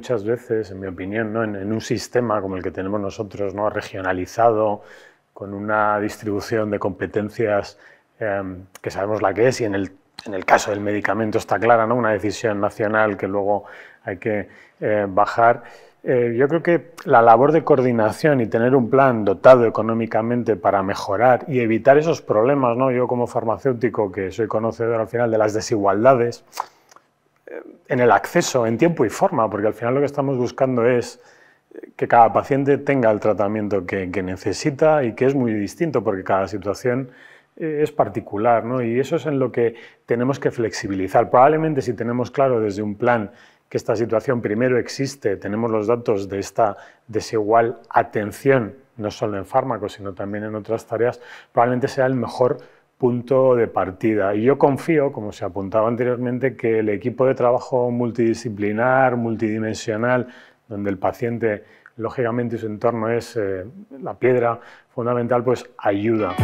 muchas veces, en mi opinión, ¿no? en, un sistema como el que tenemos nosotros, ¿no? regionalizado, con una distribución de competencias em, que sabemos la que es y en el, en el caso del medicamento está clara, ¿no? una decisión nacional que luego hay que eh, bajar. Eh, yo creo que la labor de coordinación y tener un plan dotado económicamente para mejorar y evitar esos problemas, ¿no? yo como farmacéutico que soy conocedor al final de las desigualdades, en el acceso, en tiempo y forma, porque al final lo que estamos buscando es que cada paciente tenga el tratamiento que, necesita y que es muy distinto porque cada situación eh, es particular, Y eso es en lo que tenemos que flexibilizar. Probablemente si tenemos claro desde un plan que esta situación primero existe, tenemos los datos de esta desigual atención, no solo en fármacos, sino también en otras tareas, probablemente sea el mejor punto de partida. Y yo confío, como se apuntaba anteriormente, que el equipo de trabajo multidisciplinar, multidimensional, donde el paciente, lógicamente, su entorno es eh, la piedra fundamental, pues ayuda.